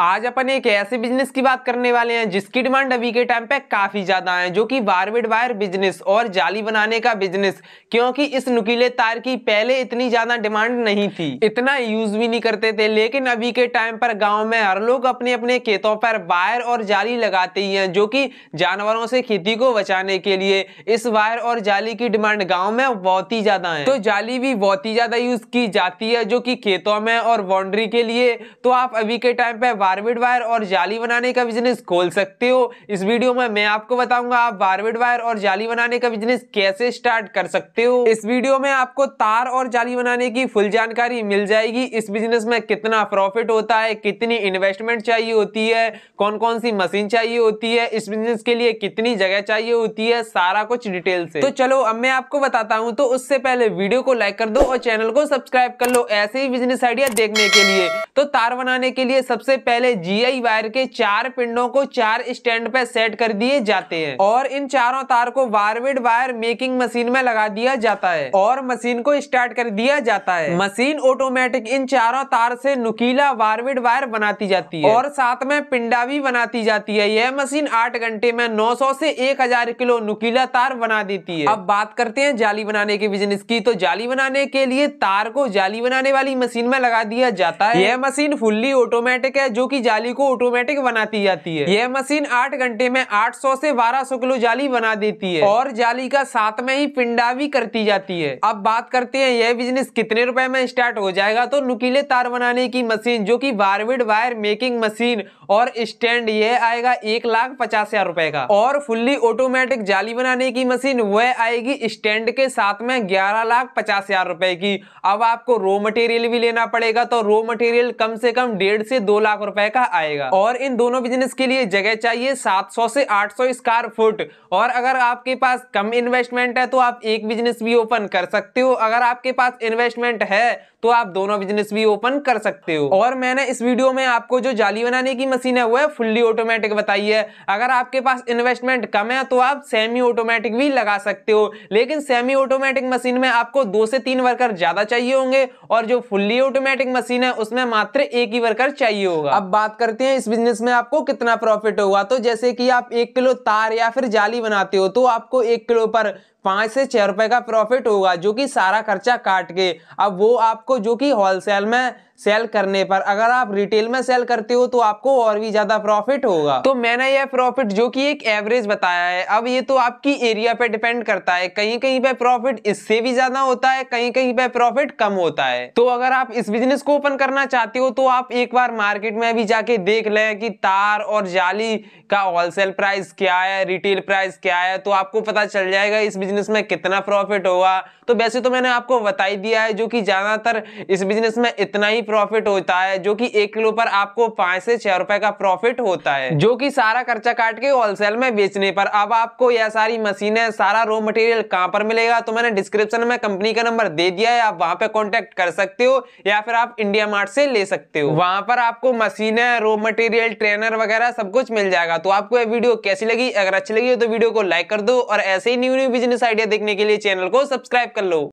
आज अपन एक ऐसे बिजनेस की बात करने वाले हैं जिसकी डिमांड अभी के टाइम पे काफी ज्यादा है जो कि वारवेड वायर बिजनेस और जाली बनाने का बिजनेस क्योंकि इस नुकीले तार की पहले इतनी ज्यादा डिमांड नहीं थी इतना यूज भी नहीं करते थे लेकिन अभी के टाइम पर गांव में हर लोग अपने अपने खेतों पर वायर और जाली लगाते ही है जो की जानवरों से खेती को बचाने के लिए इस वायर और जाली की डिमांड गाँव में बहुत ही ज्यादा है तो जाली भी बहुत ही ज्यादा यूज की जाती है जो की खेतों में और बाउंड्री के लिए तो आप अभी के टाइम पे बारबेड वायर और जाली बनाने का बिजनेस खोल सकते हो इस वीडियो में मैं आपको बताऊंगा आप बारबेड वायर और जाली बनाने का बिजनेस कैसे स्टार्ट कर सकते हो इस वीडियो में आपको तार और जाली बनाने की फुल जानकारी मिल जाएगी इस बिजनेस में कितना प्रॉफिट होता है कितनी इन्वेस्टमेंट चाहिए होती है कौन कौन सी मशीन चाहिए होती है इस बिजनेस के लिए कितनी जगह चाहिए होती है सारा कुछ डिटेल से तो चलो अब मैं आपको बताता हूँ तो उससे पहले वीडियो को लाइक कर दो और चैनल को सब्सक्राइब कर लो ऐसे ही बिजनेस आइडिया देखने के लिए तो तार बनाने के लिए सबसे पहले पहले जीआई वायर के चार पिंडों को चार स्टैंड पे सेट कर दिए जाते हैं और इन चारों तार को वारविड वायर मेकिंग मशीन में लगा दिया जाता है और मशीन को स्टार्ट कर दिया जाता है मशीन ऑटोमेटिक इन चारों तार से नुकीला वारविड वायर बनाती जाती है और साथ में पिंडा भी बनाती जाती है यह मशीन आठ घंटे में 900 से हजार किलो नुकीला तार बना देती है अब बात करते हैं जाली बनाने के बिजनेस की तो जाली बनाने के लिए तार को जाली बनाने वाली मशीन में लगा दिया जाता है यह मशीन फुल्ली ऑटोमेटिक है जो की जाली को ऑटोमेटिक बनाती जाती है यह मशीन आठ घंटे में आठ 800 से 1200 किलो जाली बना देती है और जाली का साथ में ही पिंडा भी करती जाती है अब बात करते हैं यह बिजनेस कितने रुपए में स्टार्ट हो जाएगा तो नुकीले तार बनाने की मशीन जो की बारविड वायर मेकिंग मशीन और स्टैंड यह आएगा एक लाख पचास हजार रूपए का और फुल्ली ऑटोमेटिक जाली बनाने की मशीन वह आएगी स्टैंड के साथ में ग्यारह लाख पचास हजार रूपए की अब आपको रो मटेरियल भी लेना पड़ेगा तो रो मटेरियल कम से कम डेढ़ से दो लाख रुपए का आएगा और इन दोनों बिजनेस के लिए जगह चाहिए 700 से 800 सौ स्क्वायर फुट और अगर आपके पास कम इन्वेस्टमेंट है तो आप एक बिजनेस भी ओपन कर सकते हो अगर आपके पास इन्वेस्टमेंट है तो आप दोनों बिजनेस भी ओपन कर सकते हो और मैंने इस वीडियो में आपको जो जाली बनाने की मशीन है वो है फुल्ली ऑटोमेटिक बताई है अगर आपके पास इन्वेस्टमेंट कम है तो आप सेमी ऑटोमेटिक भी लगा सकते हो लेकिन सेमी ऑटोमेटिक मशीन में आपको दो से तीन वर्कर ज्यादा चाहिए होंगे और जो फुल्ली ऑटोमेटिक मशीन है उसमें मात्र एक ही वर्कर चाहिए होगा अब अब बात करते हैं इस बिजनेस में आपको कितना प्रॉफिट होगा तो जैसे कि आप एक किलो तार या फिर जाली बनाते हो तो आपको एक किलो पर पाँच से छः रुपये का प्रॉफिट होगा जो कि सारा खर्चा काट के अब वो आपको जो कि होलसेल में सेल करने पर अगर आप रिटेल में सेल करते हो तो आपको और भी ज़्यादा प्रॉफिट होगा तो मैंने यह प्रॉफिट जो कि एक एवरेज बताया है अब ये तो आपकी एरिया पे डिपेंड करता है कहीं कहीं पे प्रॉफिट इससे भी ज़्यादा होता है कहीं कहीं पे प्रॉफिट कम होता है तो अगर आप इस बिजनेस को ओपन करना चाहते हो तो आप एक बार मार्केट में भी जाके देख लें कि तार और जाली का होलसेल प्राइस क्या है रिटेल प्राइस क्या है तो आपको पता चल जाएगा इस बिजनेस बिजनेस में कितना प्रॉफिट होगा तो वैसे तो मैंने आपको बता ही दिया है जो कि ज़्यादातर इस बिजनेस में इतना ही प्रॉफिट होता है जो कि एक किलो पर आपको पाँच से छः रुपए का प्रॉफिट होता है जो कि सारा खर्चा काट के होलसेल में बेचने पर अब आपको यह सारी मशीनें सारा रॉ मटेरियल कहाँ पर मिलेगा तो मैंने डिस्क्रिप्शन में कंपनी का नंबर दे दिया है आप वहाँ पे कॉन्टेक्ट कर सकते हो या फिर आप इंडिया मार्ट से ले सकते हो वहाँ पर आपको मशीनें रॉ मटेरियल ट्रेनर वगैरह सब कुछ मिल जाएगा तो आपको यह वीडियो कैसी लगी अगर अच्छी लगी हो तो वीडियो को लाइक कर दो और ऐसे ही न्यू न्यू बिजनेस आइडिया देखने के लिए चैनल को सब्सक्राइब कर लो